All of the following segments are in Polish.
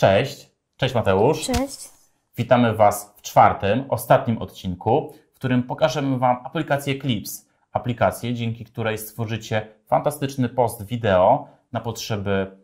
Cześć. Cześć Mateusz. Cześć. Witamy Was w czwartym, ostatnim odcinku, w którym pokażemy Wam aplikację Clips. Aplikację, dzięki której stworzycie fantastyczny post wideo na potrzeby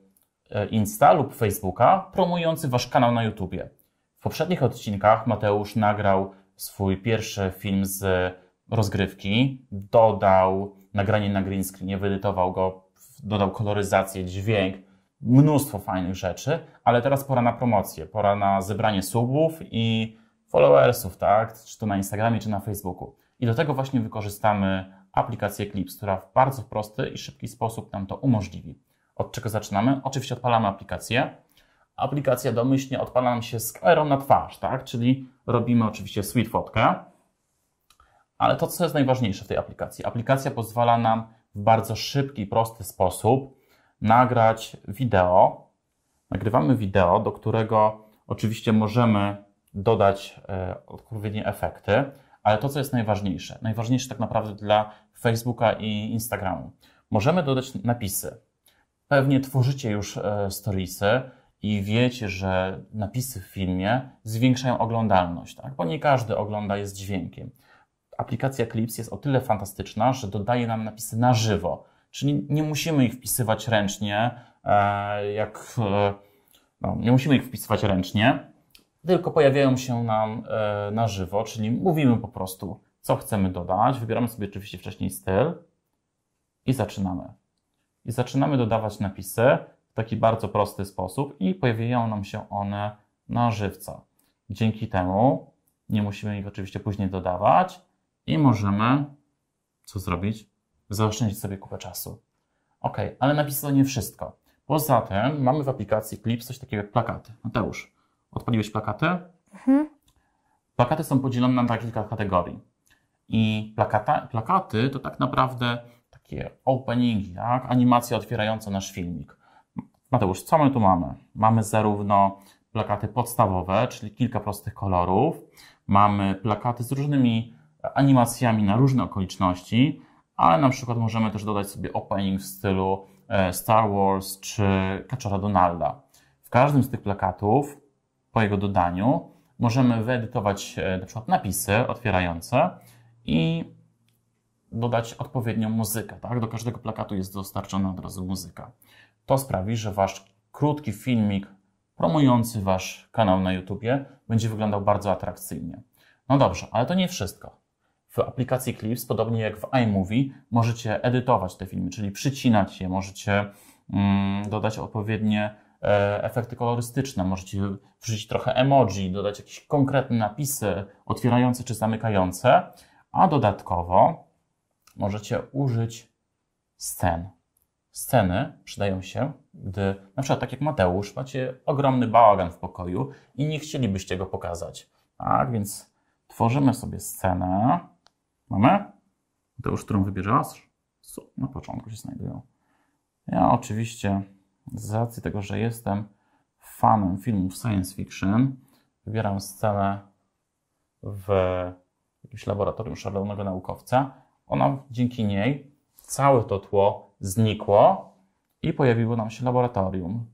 e, Insta lub Facebooka, promujący Wasz kanał na YouTubie. W poprzednich odcinkach Mateusz nagrał swój pierwszy film z e, rozgrywki, dodał nagranie na green screenie, wyedytował go, dodał koloryzację, dźwięk, mnóstwo fajnych rzeczy, ale teraz pora na promocję, pora na zebranie subów i followersów, tak? Czy to na Instagramie, czy na Facebooku. I do tego właśnie wykorzystamy aplikację Clips, która w bardzo prosty i szybki sposób nam to umożliwi. Od czego zaczynamy? Oczywiście odpalamy aplikację. Aplikacja domyślnie odpala nam się z kamerą na twarz, tak? Czyli robimy oczywiście sweet fotkę. Ale to, co jest najważniejsze w tej aplikacji, aplikacja pozwala nam w bardzo szybki, prosty sposób nagrać wideo. Nagrywamy wideo, do którego oczywiście możemy dodać e, odpowiednie efekty, ale to, co jest najważniejsze, najważniejsze tak naprawdę dla Facebooka i Instagramu, możemy dodać napisy. Pewnie tworzycie już e, storiesy i wiecie, że napisy w filmie zwiększają oglądalność, tak? bo nie każdy ogląda jest dźwiękiem. Aplikacja Clips jest o tyle fantastyczna, że dodaje nam napisy na żywo Czyli nie musimy ich wpisywać ręcznie, e, jak e, no, nie musimy ich wpisywać ręcznie, tylko pojawiają się nam e, na żywo, czyli mówimy po prostu, co chcemy dodać. Wybieramy sobie oczywiście wcześniej styl i zaczynamy. I zaczynamy dodawać napisy w taki bardzo prosty sposób i pojawiają nam się one na żywca. Dzięki temu nie musimy ich oczywiście później dodawać i możemy co zrobić? zaoszczędzić sobie kupę czasu. Ok, ale napisano nie wszystko. Poza tym mamy w aplikacji Clip coś takiego jak plakaty. Mateusz, odpaliłeś plakaty? Mhm. Plakaty są podzielone na kilka kategorii. I plakata, plakaty to tak naprawdę takie openingi, tak? animacje otwierające nasz filmik. Mateusz, co my tu mamy? Mamy zarówno plakaty podstawowe, czyli kilka prostych kolorów, mamy plakaty z różnymi animacjami na różne okoliczności, ale na przykład możemy też dodać sobie opening w stylu e, Star Wars czy Kaczora Donalda. W każdym z tych plakatów po jego dodaniu możemy wyedytować e, na przykład napisy otwierające i dodać odpowiednią muzykę. Tak? Do każdego plakatu jest dostarczona od razu muzyka. To sprawi, że wasz krótki filmik promujący wasz kanał na YouTube będzie wyglądał bardzo atrakcyjnie. No dobrze, ale to nie wszystko w aplikacji Clips, podobnie jak w iMovie, możecie edytować te filmy, czyli przycinać je, możecie mm, dodać odpowiednie e, efekty kolorystyczne, możecie wrzucić trochę emoji, dodać jakieś konkretne napisy otwierające czy zamykające, a dodatkowo możecie użyć scen. Sceny przydają się, gdy na przykład tak jak Mateusz, macie ogromny bałagan w pokoju i nie chcielibyście go pokazać. Tak, więc tworzymy sobie scenę. Mamy? To już którą wybierasz? Na początku się znajdują. Ja oczywiście z racji tego, że jestem fanem filmów science fiction, wybieram scenę w jakimś laboratorium szalonego naukowca. Ona dzięki niej całe to tło znikło i pojawiło nam się laboratorium.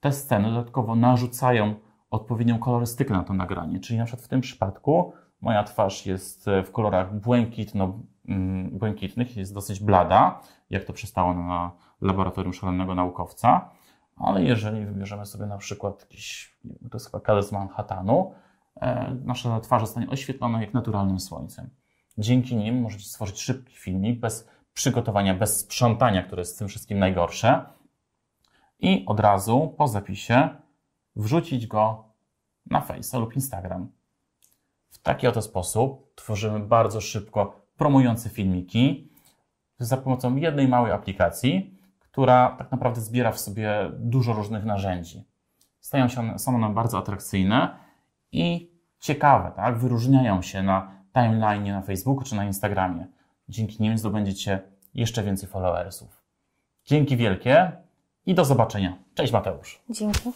Te sceny dodatkowo narzucają odpowiednią kolorystykę na to nagranie, czyli na przykład w tym przypadku Moja twarz jest e, w kolorach błękitno, mm, błękitnych, jest dosyć blada, jak to przystało na laboratorium szalonego naukowca. Ale jeżeli wybierzemy sobie na przykład jakiś, to jest chyba kadet z Manhattanu, e, nasza twarz zostanie oświetlona jak naturalnym słońcem. Dzięki nim możecie stworzyć szybki filmik bez przygotowania, bez sprzątania, które jest z tym wszystkim najgorsze. I od razu po zapisie wrzucić go na Face'a lub Instagram. W taki oto sposób tworzymy bardzo szybko promujące filmiki za pomocą jednej małej aplikacji, która tak naprawdę zbiera w sobie dużo różnych narzędzi. Stają się one, są one bardzo atrakcyjne i ciekawe, tak? wyróżniają się na timeline na Facebooku czy na Instagramie. Dzięki nim zdobędziecie jeszcze więcej followersów. Dzięki wielkie i do zobaczenia. Cześć Mateusz. Dzięki.